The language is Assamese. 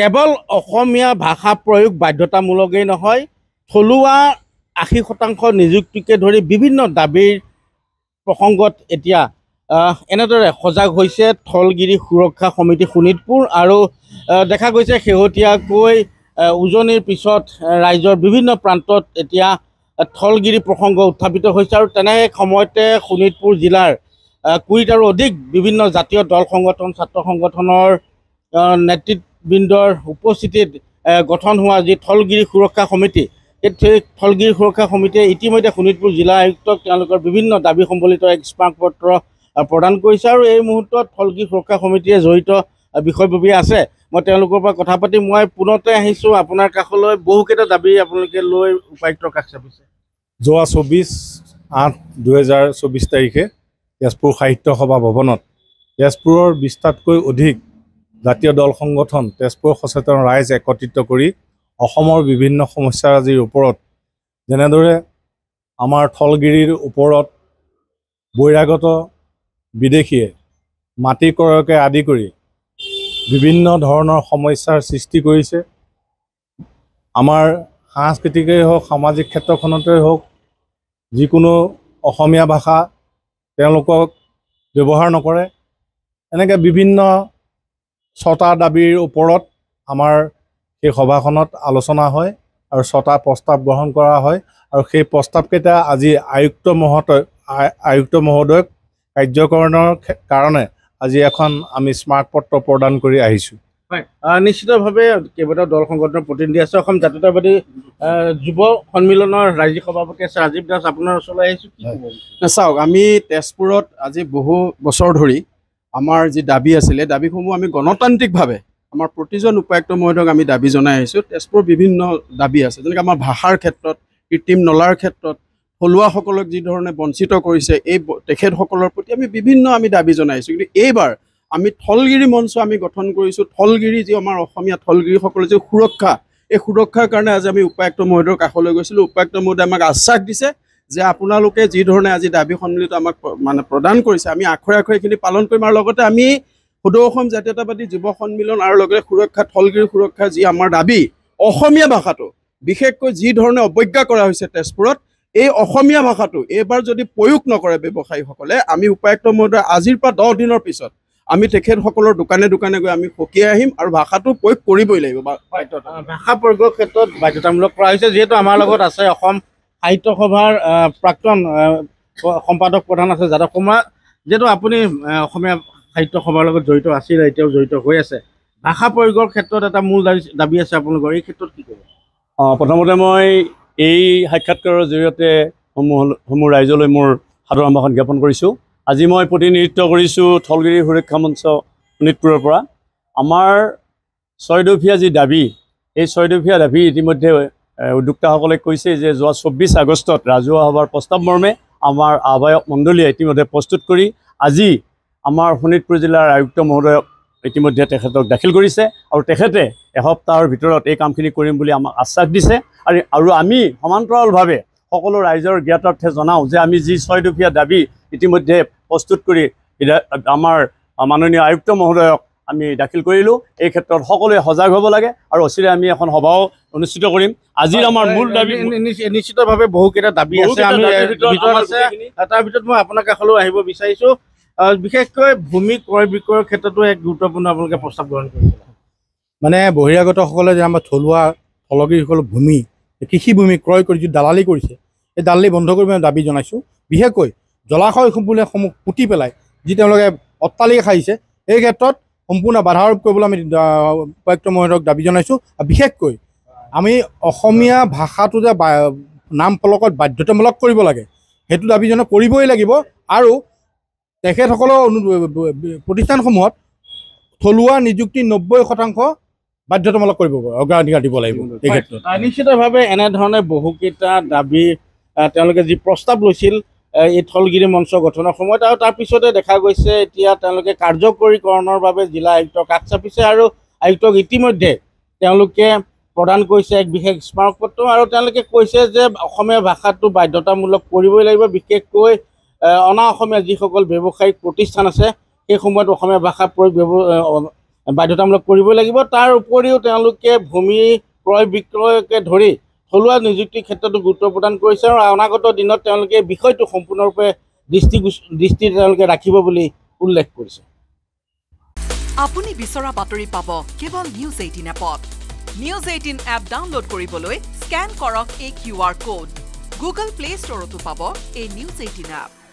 কেৱল অসমীয়া ভাষা প্ৰয়োগ বাধ্যতামূলকেই নহয় থলুৱা আশী শতাংশ নিযুক্তিকে ধৰি বিভিন্ন দাবীৰ প্ৰসংগত এতিয়া এনেদৰে সজাগ হৈছে থলগিৰি সুৰক্ষা সমিতি শোণিতপুৰ আৰু দেখা গৈছে শেহতীয়াকৈ উজনিৰ পিছত ৰাইজৰ বিভিন্ন প্ৰান্তত এতিয়া থলগিৰি প্ৰসংগ উত্থাপিত হৈছে আৰু তেনে সময়তে শোণিতপুৰ জিলাৰ কুইত আৰু অধিক বিভিন্ন জাতীয় দল সংগঠন ছাত্ৰ সংগঠনৰ নেতৃত্ব বৃন্দৰ উপস্থিতিত গঠন হোৱা যি থলগিৰি সুৰক্ষা সমিতি সেই থলগিৰি সুৰক্ষা সমিতিয়ে ইতিমধ্যে শোণিতপুৰ জিলা আয়ুক্তক তেওঁলোকৰ বিভিন্ন দাবী সম্বলিত এক স্মাৰক পত্ৰ প্ৰদান কৰিছে আৰু এই মুহূৰ্তত থলগিৰি সুৰক্ষা সমিতিয়ে জড়িত বিষয়ববী আছে মই তেওঁলোকৰ পৰা কথা পাতি মই পুনতে আহিছোঁ আপোনাৰ কাষলৈ বহুকেইটা দাবী আপোনালোকে লৈ উপায়ুক্তৰ কাষ চাপিছে যোৱা চৌবিছ আঠ দুহেজাৰ চৌবিছ তাৰিখে তেজপুৰ সাহিত্য সভা ভৱনত তেজপুৰৰ বিশটাতকৈ অধিক জাতীয় দল সংগঠন তেজপুৰ সচেতন ৰাইজ একত্ৰিত কৰি অসমৰ বিভিন্ন সমস্যাৰাজিৰ ওপৰত যেনেদৰে আমাৰ থলগিৰিৰ ওপৰত বৈৰাগত বিদেশীয়ে মাটি ক্ৰয়কে আদি কৰি বিভিন্ন ধৰণৰ সমস্যাৰ সৃষ্টি কৰিছে আমাৰ সাংস্কৃতিকেই হওক সামাজিক ক্ষেত্ৰখনতেই হওক যিকোনো অসমীয়া ভাষা তেওঁলোকক ব্যৱহাৰ নকৰে এনেকৈ বিভিন্ন ছটা দাবীৰ ওপৰত আমাৰ সেই সভাখনত আলোচনা হয় আৰু ছটা প্ৰস্তাৱ গ্ৰহণ কৰা হয় আৰু সেই প্ৰস্তাৱকেইটা আজি আয়ুক্ত মহোদয় আয়ুক্ত মহোদয়ক কাৰ্যকৰণৰ কাৰণে আজি এখন আমি পত্ৰ প্ৰদান কৰি আহিছোঁ হয় নিশ্চিতভাৱে কেইবাটাও দল সংগঠনৰ প্ৰতিনিধি আছে অসম জাতীয়তাবাদী যুৱ সন্মিলনৰ ৰাজ্যিক সভাপতি আছে ৰাজীৱ দাস আপোনাৰ ওচৰলৈ আহিছোঁ চাওক আমি তেজপুৰত আজি বহু বছৰ ধৰি আমাৰ যি দাবী আছিলে দাবীসমূহ আমি গণতান্ত্ৰিকভাৱে আমাৰ প্ৰতিজন উপায়ুক্ত মহোদয়ক আমি দাবী জনাই আহিছোঁ তেজপুৰ বিভিন্ন দাবী আছে যেনেকৈ আমাৰ ভাষাৰ ক্ষেত্ৰত কৃত্ৰিম নলাৰ ক্ষেত্ৰত থলুৱাসকলক যিধৰণে বঞ্চিত কৰিছে এই তেখেতসকলৰ প্ৰতি আমি বিভিন্ন আমি দাবী জনাই আহিছোঁ কিন্তু এইবাৰ আমি থলগিৰি মঞ্চ আমি গঠন কৰিছোঁ থলগিৰি যি আমাৰ অসমীয়া থলগিৰিসকলৰ যি সুৰক্ষা এই সুৰক্ষাৰ কাৰণে আজি আমি উপায়ুক্ত মহোদয়ৰ কাষলৈ গৈছিলোঁ উপায়ুক্ত মহোদয়ে আমাক আশ্বাস দিছে যে আপোনালোকে যিধৰণে আজি দাবী সন্মিলিত আমাক মানে প্ৰদান কৰিছে আমি আখৰে আখৰে এইখিনি পালন কৰিম আৰু লগতে আমি সদৌ অসম জাতীয়তাবাদী যুৱ সন্মিলন আৰু লগতে সুৰক্ষা থলগিৰি সুৰক্ষা যি আমাৰ দাবী অসমীয়া ভাষাটো বিশেষকৈ যি ধৰণে অৱজ্ঞা কৰা হৈছে তেজপুৰত এই অসমীয়া ভাষাটো এইবাৰ যদি প্ৰয়োগ নকৰে ব্যৱসায়ীসকলে আমি উপায়ুক্ত মহোদয় আজিৰ পৰা দহ দিনৰ পিছত আমি তেখেতসকলৰ দোকানে দোকানে গৈ আমি সকীয়াই আহিম আৰু ভাষাটো প্ৰয়োগ কৰিবই লাগিব ভাষা প্ৰয়োগৰ ক্ষেত্ৰত বাধ্যতামূলক কৰা হৈছে যিহেতু আমাৰ লগত আছে অসম সাহিত্য সভাৰ প্ৰাক্তন সম্পাদক প্ৰধান আছে যাদৱ যাদব যিহেতু আপুনি অসমীয়া সাহিত্য সভাৰ লগত জড়িত আছে এতিয়াও জড়িত হৈ আছে ভাষা প্ৰয়োগৰ ক্ষেত্ৰত এটা মূল দাবী দাবী আছে আপোনালোকৰ এই ক্ষেত্ৰত কি অঁ প্ৰথমতে মই এই সাক্ষাৎকাৰৰ জৰিয়তে সমূহ ৰাইজলৈ মোৰ সাধাৰণ ভাষণ জ্ঞাপন কৰিছোঁ আজি মই প্ৰতিনিধিত্ব কৰিছোঁ থলগিৰি সুৰক্ষা মঞ্চ শোণিতপুৰৰ পৰা আমাৰ ছয়দফীয়া যি দাবী এই ছয়দফীয়া দাবী ইতিমধ্যে উদ্যোক্তাসকলে কৈছে যে যোৱা চৌব্বিছ আগষ্টত ৰাজহুৱা সভাৰ প্ৰস্তাৱ মৰ্মে আমাৰ আহ্বায়ক মণ্ডলীয়ে ইতিমধ্যে প্ৰস্তুত কৰি আজি আমাৰ শোণিতপুৰ জিলাৰ আয়ুক্ত মহোদয়ক ইতিমধ্যে তেখেতক দাখিল কৰিছে আৰু তেখেতে এসপ্তাহৰ ভিতৰত এই কামখিনি কৰিম বুলি আমাক আশ্বাস দিছে আৰু আৰু আমি সমান্তৰালভাৱে সকলো ৰাইজৰ জ্ঞাতাৰ্থে জনাওঁ যে আমি যি ছয়দফীয়া দাবী ইতিমধ্যে প্ৰস্তুত কৰি আমাৰ মাননীয় আয়ুক্ত মহোদয়ক আমি দাখিল কৰিলোঁ এই ক্ষেত্ৰত সকলোৱে সজাগ হ'ব লাগে আৰু অচিৰে আমি এখন সভাও অনুষ্ঠিত কৰিম আজিৰ আমাৰ মূল দাবী নিশ্চিতভাৱে বহুকেইটা দাবী আছে আমি তাৰ ভিতৰত মই আপোনাৰ কাষলৈ আহিব বিচাৰিছোঁ বিশেষকৈ ভূমি ক্ৰয় বিক্ৰয়ৰ ক্ষেত্ৰতো এক গুৰুত্বপূৰ্ণ আপোনালোকে প্ৰস্তাৱ গ্ৰহণ কৰিছে মানে বহিৰাগতসকলে যে আমাৰ থলুৱা ফলকীসকল ভূমি কৃষিভূমি ক্ৰয় কৰি যি দালালি কৰিছে এই দালালি বন্ধ কৰিবলৈ দাবী জনাইছোঁ বিশেষকৈ জলাশয়সমূহসমূহ পুতি পেলাই যি তেওঁলোকে অট্টালিকা খাইছে এই ক্ষেত্ৰত সম্পূৰ্ণ বাধা আৰোপ কৰিবলৈ আমি উপায়ুক্ত মহোদয়ক দাবী জনাইছোঁ বিশেষকৈ আমি অসমীয়া ভাষাটো যে নাম ফলকত বাধ্যতামূলক কৰিব লাগে সেইটো দাবী জনাই কৰিবই লাগিব আৰু তেখেতসকলৰ অনু প্ৰতিষ্ঠানসমূহত থলুৱা নিযুক্তি নব্বৈ শতাংশ বাধ্যতামূলক কৰিব অগ্ৰাধিকাৰ দিব লাগিব এই ক্ষেত্ৰত নিশ্চিতভাৱে এনেধৰণে বহুকেইটা দাবী তেওঁলোকে যি প্ৰস্তাৱ লৈছিল এই থলগিৰি মঞ্চ গঠনৰ সময়ত আৰু তাৰপিছতে দেখা গৈছে এতিয়া তেওঁলোকে কাৰ্যকৰীকৰণৰ বাবে জিলা আয়ুক্তক কাষ চাপিছে আৰু আয়ুক্তক ইতিমধ্যে তেওঁলোকে প্ৰদান কৰিছে এক বিশেষ স্মাৰক পত্ৰ আৰু তেওঁলোকে কৈছে যে অসমীয়া ভাষাটো বাধ্যতামূলক কৰিবই লাগিব বিশেষকৈ অনা অসমীয়া যিসকল ব্যৱসায়িক প্ৰতিষ্ঠান আছে সেই সময়ত অসমীয়া ভাষা প্ৰয়োগ বাধ্যতামূলক কৰিবই লাগিব তাৰ উপৰিও তেওঁলোকে ভূমি ক্ৰয় বিক্ৰয়কে ধৰি থলুৱা নিযুক্তিৰ ক্ষেত্ৰতো গুৰুত্ব প্ৰদান কৰিছে আৰু অনাগত দিনত তেওঁলোকে বিষয়টো সম্পূৰ্ণৰূপে দৃষ্টি তেওঁলোকে ৰাখিব বুলি উল্লেখ কৰিছে আপুনি বিচৰা বাতৰি পাব কেৱল নিউজ এইটিন এপত নিউজ এইটিন এপ ডাউনলোড কৰিবলৈ স্কেন কৰক এই Q R code Google Play ষ্টৰতো পাব এই নিউজ এইটিন এপ